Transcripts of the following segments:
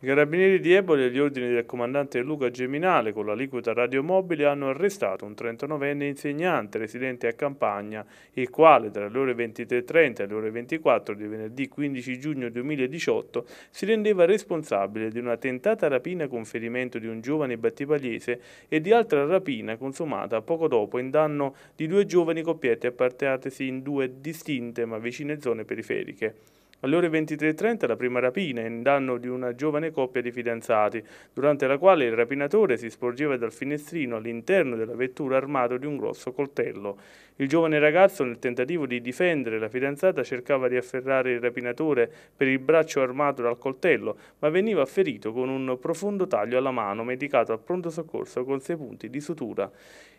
I carabinieri di Eboli agli ordini del comandante Luca Geminale con l'aliquota radiomobile hanno arrestato un 39enne insegnante residente a Campagna, il quale tra le ore 23.30 e le ore 24 di venerdì 15 giugno 2018 si rendeva responsabile di una tentata rapina con ferimento di un giovane battipagliese e di altra rapina consumata poco dopo in danno di due giovani coppiette appartenatesi in due distinte ma vicine zone periferiche. Alle ore 23.30 la prima rapina in danno di una giovane coppia di fidanzati, durante la quale il rapinatore si sporgeva dal finestrino all'interno della vettura armato di un grosso coltello. Il giovane ragazzo nel tentativo di difendere la fidanzata cercava di afferrare il rapinatore per il braccio armato dal coltello, ma veniva ferito con un profondo taglio alla mano medicato al pronto soccorso con sei punti di sutura.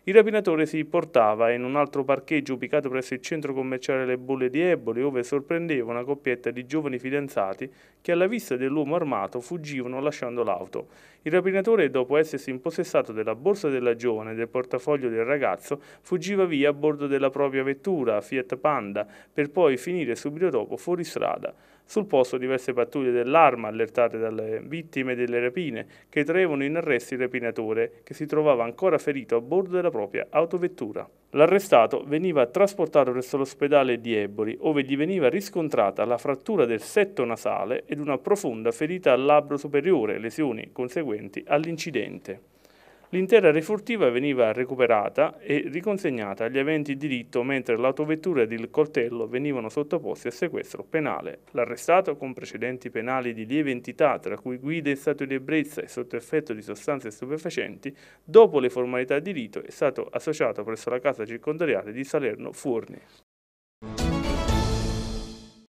Il rapinatore si portava in un altro parcheggio ubicato presso il centro commerciale Le Bulle di Eboli, dove sorprendeva una coppietta tratta di giovani fidanzati che alla vista dell'uomo armato fuggivano lasciando l'auto. Il rapinatore, dopo essersi impossessato della borsa della giovane e del portafoglio del ragazzo, fuggiva via a bordo della propria vettura, Fiat Panda, per poi finire subito dopo fuori strada. Sul posto diverse pattuglie dell'arma allertate dalle vittime delle rapine che traevano in arresto il rapinatore che si trovava ancora ferito a bordo della propria autovettura. L'arrestato veniva trasportato presso l'ospedale di Eboli, ove gli veniva riscontrata la frattura del setto nasale ed una profonda ferita al labbro superiore, lesioni conseguenti all'incidente l'intera refurtiva veniva recuperata e riconsegnata agli aventi diritto mentre l'autovettura ed il coltello venivano sottoposti a sequestro penale. L'arrestato, con precedenti penali di lieve entità, tra cui guida in stato di ebbrezza e sotto effetto di sostanze stupefacenti, dopo le formalità di rito è stato associato presso la casa circondariale di Salerno Fuorni.